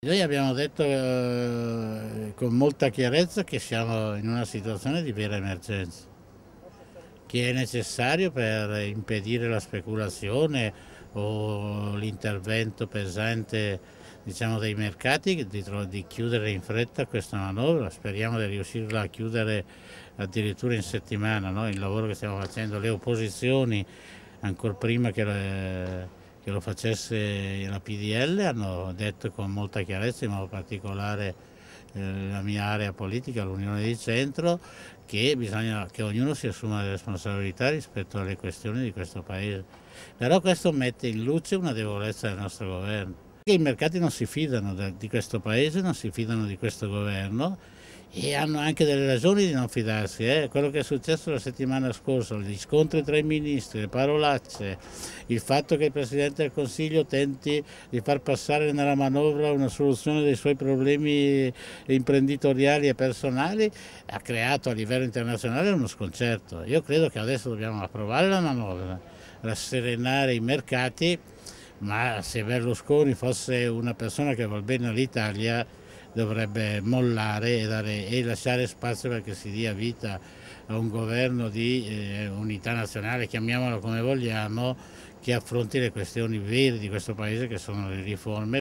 Noi abbiamo detto eh, con molta chiarezza che siamo in una situazione di vera emergenza, che è necessario per impedire la speculazione o l'intervento pesante diciamo, dei mercati di, di, chiudere in fretta questa manovra, speriamo di riuscirla a chiudere addirittura in settimana, no? il lavoro che stiamo facendo, le opposizioni ancora prima che... Le, che lo facesse la PDL hanno detto con molta chiarezza, in modo particolare eh, la mia area politica, l'Unione di Centro, che bisogna che ognuno si assuma le responsabilità rispetto alle questioni di questo Paese. Però questo mette in luce una debolezza del nostro governo. I mercati non si fidano di questo Paese, non si fidano di questo governo e hanno anche delle ragioni di non fidarsi. Eh? Quello che è successo la settimana scorsa, gli scontri tra i ministri, le parolacce, il fatto che il Presidente del Consiglio tenti di far passare nella manovra una soluzione dei suoi problemi imprenditoriali e personali ha creato a livello internazionale uno sconcerto. Io credo che adesso dobbiamo approvare la manovra, rasserenare i mercati, ma se Berlusconi fosse una persona che va bene all'Italia dovrebbe mollare e, dare, e, lasciare spazio perché si dia vita a un governo di eh, unità nazionale, chiamiamolo come vogliamo, che affronti le questioni vere di questo Paese che sono le riforme.